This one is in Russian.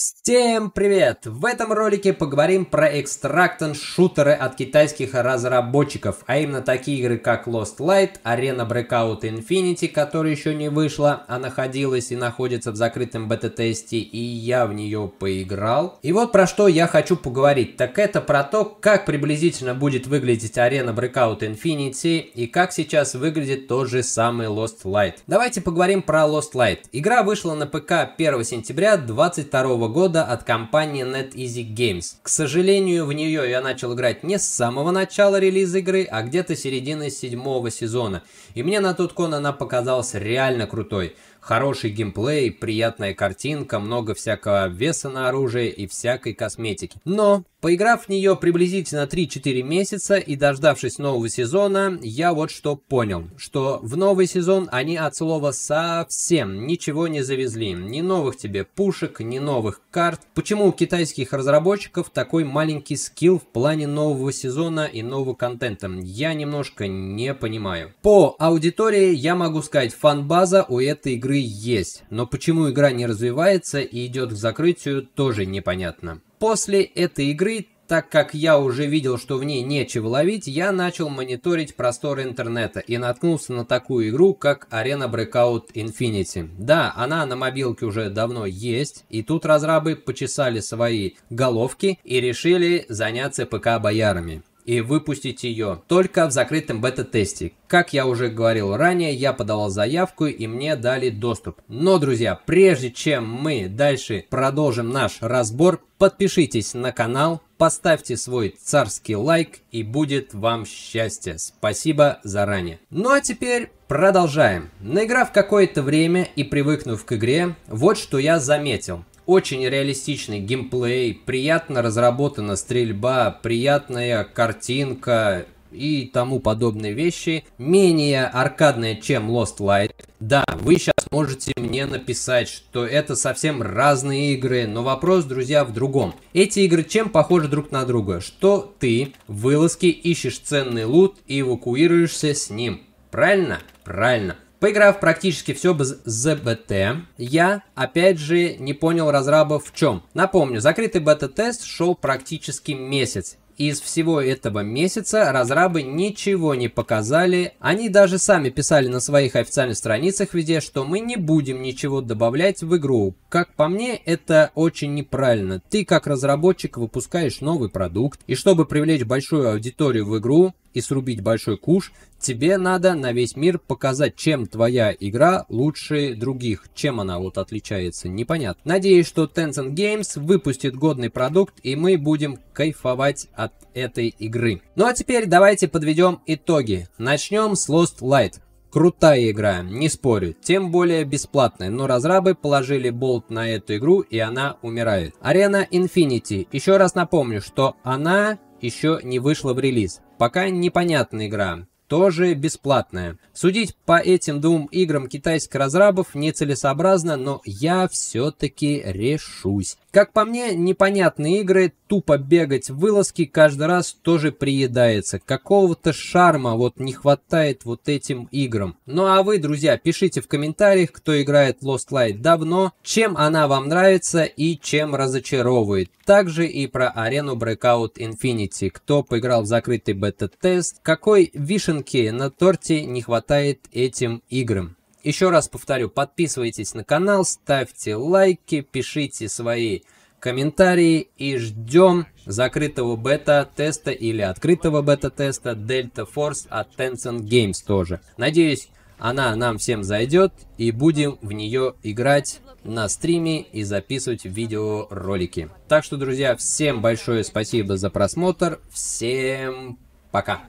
Всем привет! В этом ролике поговорим про экстрактон-шутеры от китайских разработчиков, а именно такие игры как Lost Light, Arena Breakout Infinity, которая еще не вышла, а находилась и находится в закрытом бета-тесте, и я в нее поиграл. И вот про что я хочу поговорить, так это про то, как приблизительно будет выглядеть Arena Breakout Infinity и как сейчас выглядит тот же самый Lost Light. Давайте поговорим про Lost Light. Игра вышла на ПК 1 сентября 22 года года от компании NetEasy Games. К сожалению, в нее я начал играть не с самого начала релиза игры, а где-то середины седьмого сезона. И мне на тот кон она показалась реально крутой. Хороший геймплей, приятная картинка, много всякого веса на оружие и всякой косметики. Но, поиграв в нее приблизительно 3-4 месяца и дождавшись нового сезона, я вот что понял, что в новый сезон они от слова совсем ничего не завезли. Ни новых тебе пушек, ни новых новых карт. Почему у китайских разработчиков такой маленький скилл в плане нового сезона и нового контента? Я немножко не понимаю. По аудитории я могу сказать, фан-база у этой игры есть. Но почему игра не развивается и идет к закрытию, тоже непонятно. После этой игры так как я уже видел, что в ней нечего ловить, я начал мониторить просторы интернета и наткнулся на такую игру, как Arena Breakout Infinity. Да, она на мобилке уже давно есть, и тут разрабы почесали свои головки и решили заняться ПК-боярами и выпустить ее только в закрытом бета-тесте. Как я уже говорил ранее, я подавал заявку и мне дали доступ. Но, друзья, прежде чем мы дальше продолжим наш разбор, подпишитесь на канал, поставьте свой царский лайк и будет вам счастье. Спасибо заранее. Ну а теперь продолжаем. Наиграв какое-то время и привыкнув к игре, вот что я заметил. Очень реалистичный геймплей, приятно разработана стрельба, приятная картинка, и тому подобные вещи, менее аркадная, чем Lost Light. Да, вы сейчас можете мне написать, что это совсем разные игры, но вопрос, друзья, в другом. Эти игры чем похожи друг на друга? Что ты в вылазке ищешь ценный лут и эвакуируешься с ним. Правильно? Правильно. Поиграв практически все без ZBT, я опять же не понял разрабов в чем. Напомню, закрытый бета-тест шел практически месяц. Из всего этого месяца разрабы ничего не показали. Они даже сами писали на своих официальных страницах везде, что мы не будем ничего добавлять в игру. Как по мне, это очень неправильно. Ты как разработчик выпускаешь новый продукт, и чтобы привлечь большую аудиторию в игру, и срубить большой куш, тебе надо на весь мир показать, чем твоя игра лучше других, чем она вот отличается, непонятно. Надеюсь, что Tencent Games выпустит годный продукт, и мы будем кайфовать от этой игры. Ну а теперь давайте подведем итоги. Начнем с Lost Light. Крутая игра, не спорю, тем более бесплатная, но разрабы положили болт на эту игру и она умирает. Арена Infinity, еще раз напомню, что она еще не вышла в релиз. Пока непонятная игра, тоже бесплатная. Судить по этим двум играм китайских разрабов нецелесообразно, но я все-таки решусь. Как по мне, непонятные игры, тупо бегать в вылазки каждый раз тоже приедается. Какого-то шарма вот не хватает вот этим играм. Ну а вы, друзья, пишите в комментариях, кто играет Lost Light давно, чем она вам нравится и чем разочаровывает. Также и про арену Breakout Infinity. Кто поиграл в закрытый бета-тест, какой вишенки на торте не хватает этим играм. Еще раз повторю, подписывайтесь на канал, ставьте лайки, пишите свои комментарии и ждем закрытого бета-теста или открытого бета-теста Delta Force от Tencent Games тоже. Надеюсь, она нам всем зайдет и будем в нее играть на стриме и записывать видеоролики. Так что, друзья, всем большое спасибо за просмотр. Всем пока!